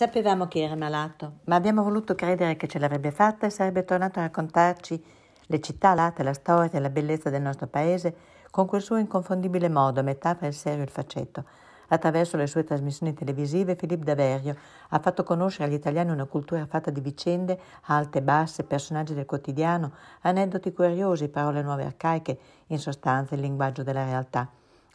Sapevamo che era malato, ma abbiamo voluto credere che ce l'avrebbe fatta e sarebbe tornato a raccontarci le città late, la storia e la bellezza del nostro paese con quel suo inconfondibile modo, metà per il serio e il faceto. Attraverso le sue trasmissioni televisive, Filippo Daverio ha fatto conoscere agli italiani una cultura fatta di vicende, alte, e basse, personaggi del quotidiano, aneddoti curiosi, parole nuove arcaiche, in sostanza il linguaggio della realtà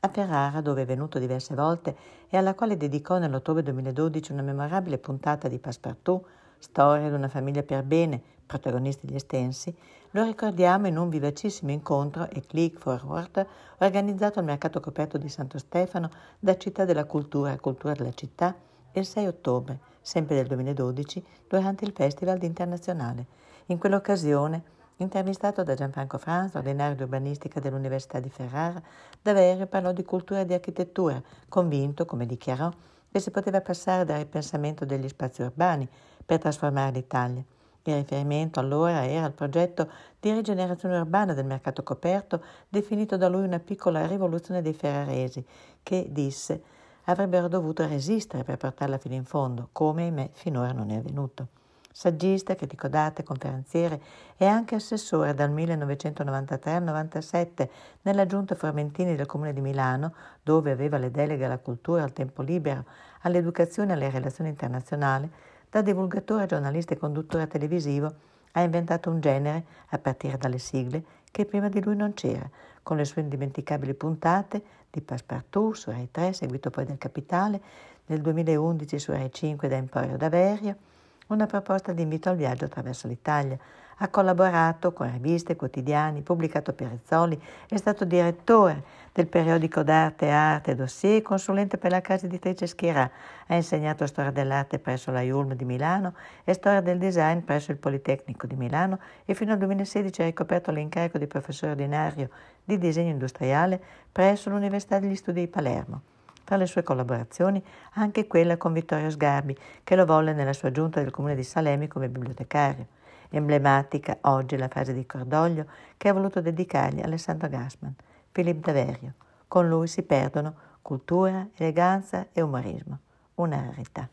a Ferrara, dove è venuto diverse volte e alla quale dedicò nell'ottobre 2012 una memorabile puntata di Passepartout, storia di una famiglia per bene, protagonisti gli estensi, lo ricordiamo in un vivacissimo incontro e click forward organizzato al mercato coperto di Santo Stefano da Città della Cultura a Cultura della Città il 6 ottobre, sempre del 2012, durante il Festival Internazionale. In quell'occasione Intervistato da Gianfranco Franzo, ordinario di urbanistica dell'Università di Ferrara, Daveri parlò di cultura e di architettura, convinto, come dichiarò, che si poteva passare dal ripensamento degli spazi urbani per trasformare l'Italia. Il riferimento allora era al progetto di rigenerazione urbana del mercato coperto, definito da lui una piccola rivoluzione dei ferraresi, che, disse, avrebbero dovuto resistere per portarla fino in fondo, come ahimè finora non è avvenuto saggista, critico d'arte, conferenziere e anche assessore dal 1993 al 1997 nella giunta Formentini del Comune di Milano, dove aveva le deleghe alla cultura, al tempo libero, all'educazione e alle relazioni internazionali, da divulgatore, giornalista e conduttore televisivo, ha inventato un genere, a partire dalle sigle, che prima di lui non c'era, con le sue indimenticabili puntate di Passepartout su Rai 3, seguito poi dal Capitale, nel 2011 su Rai 5 da Emporio d'Averio, una proposta di invito al viaggio attraverso l'Italia. Ha collaborato con riviste, quotidiani, pubblicato Perezzoli, è stato direttore del periodico d'arte e arte dossier e consulente per la casa editrice Schirà. Ha insegnato storia dell'arte presso la IULM di Milano e storia del design presso il Politecnico di Milano e fino al 2016 ha ricoperto l'incarico di professore ordinario di disegno industriale presso l'Università degli Studi di Palermo. Tra le sue collaborazioni anche quella con Vittorio Sgarbi, che lo volle nella sua giunta del comune di Salemi come bibliotecario. Emblematica oggi la fase di cordoglio che ha voluto dedicargli Alessandro Gassman, Philippe Daverio. Con lui si perdono cultura, eleganza e umorismo. Una rarità.